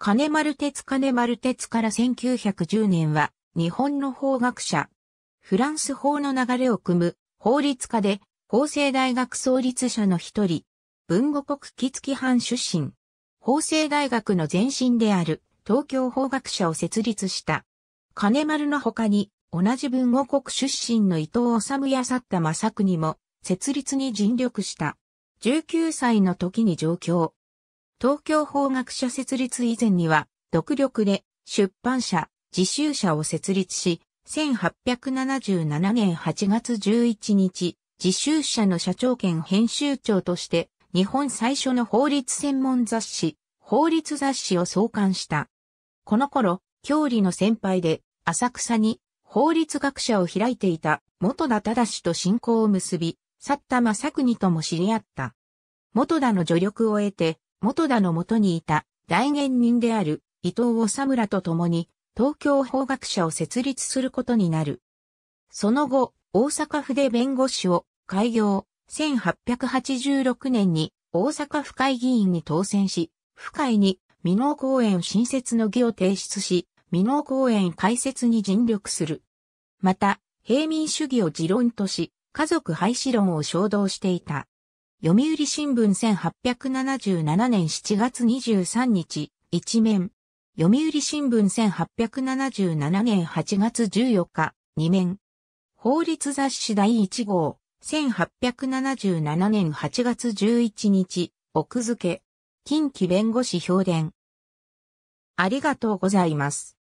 金丸鉄金丸鉄から1910年は、日本の法学者、フランス法の流れを組む法律家で法政大学創立者の一人、文語国木月藩出身、法政大学の前身である東京法学者を設立した。金丸の他に同じ文語国出身の伊藤治や去った正国も設立に尽力した。19歳の時に上京、東京法学者設立以前には、独力で出版社、自習社を設立し、1877年8月11日、自習社の社長兼編集長として、日本最初の法律専門雑誌、法律雑誌を創刊した。この頃、郷里の先輩で、浅草に法律学者を開いていた元田忠氏と信仰を結び、去った正国とも知り合った。元田の助力を得て、元田のもとにいた大元人である伊藤治村と共に東京法学者を設立することになる。その後、大阪府で弁護士を開業、1886年に大阪府会議員に当選し、府会に未納公園新設の議を提出し、未納公園開設に尽力する。また、平民主義を持論とし、家族廃止論を衝動していた。読売新聞1877年7月23日、一面。読売新聞1877年8月14日、二面。法律雑誌第1号、1877年8月11日、奥付近畿弁護士評伝。ありがとうございます。